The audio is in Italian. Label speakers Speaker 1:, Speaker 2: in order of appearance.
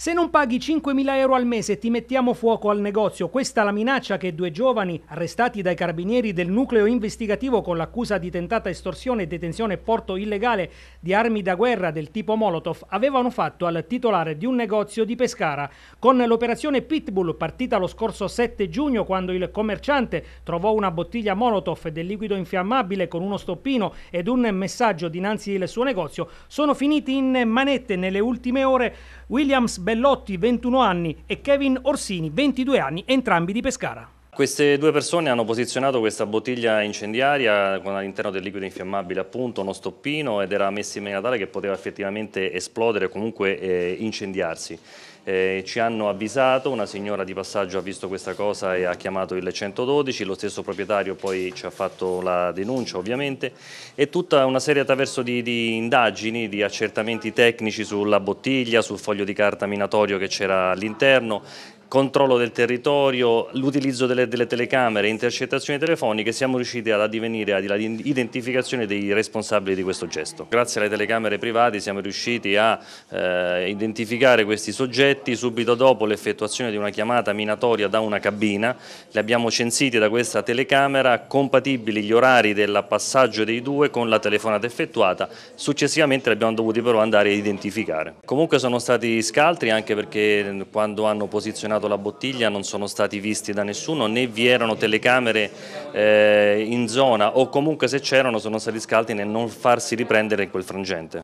Speaker 1: Se non paghi 5.000 euro al mese ti mettiamo fuoco al negozio. Questa è la minaccia che due giovani, arrestati dai carabinieri del nucleo investigativo con l'accusa di tentata estorsione, e detenzione porto illegale di armi da guerra del tipo Molotov, avevano fatto al titolare di un negozio di Pescara. Con l'operazione Pitbull, partita lo scorso 7 giugno, quando il commerciante trovò una bottiglia Molotov del liquido infiammabile con uno stoppino ed un messaggio dinanzi al suo negozio, sono finiti in manette nelle ultime ore Williams Bellotti 21 anni e Kevin Orsini 22 anni, entrambi di Pescara.
Speaker 2: Queste due persone hanno posizionato questa bottiglia incendiaria con all'interno del liquido infiammabile appunto uno stoppino ed era messa in maniera tale che poteva effettivamente esplodere o comunque eh, incendiarsi. Eh, ci hanno avvisato, una signora di passaggio ha visto questa cosa e ha chiamato il 112, lo stesso proprietario poi ci ha fatto la denuncia ovviamente e tutta una serie attraverso di, di indagini, di accertamenti tecnici sulla bottiglia, sul foglio di carta minatorio che c'era all'interno, controllo del territorio, l'utilizzo delle, delle, telecamere, intercettazioni telefoniche, siamo riusciti ad addivenire all'identificazione dei responsabili di questo gesto. Grazie alle telecamere private siamo riusciti a eh, identificare questi soggetti subito dopo l'effettuazione di una chiamata minatoria da una cabina, li abbiamo censiti da questa telecamera, compatibili gli orari del passaggio dei due con la telefonata effettuata, successivamente li abbiamo dovuti però andare a identificare. Comunque sono stati scaltri anche perché eh, quando hanno posizionato scatenato la bottiglia non sono stati visti da nessuno né vi erano telecamere eh, in zona o comunque se c'erano sono stati scalti nel non farsi riprendere in quel frangente.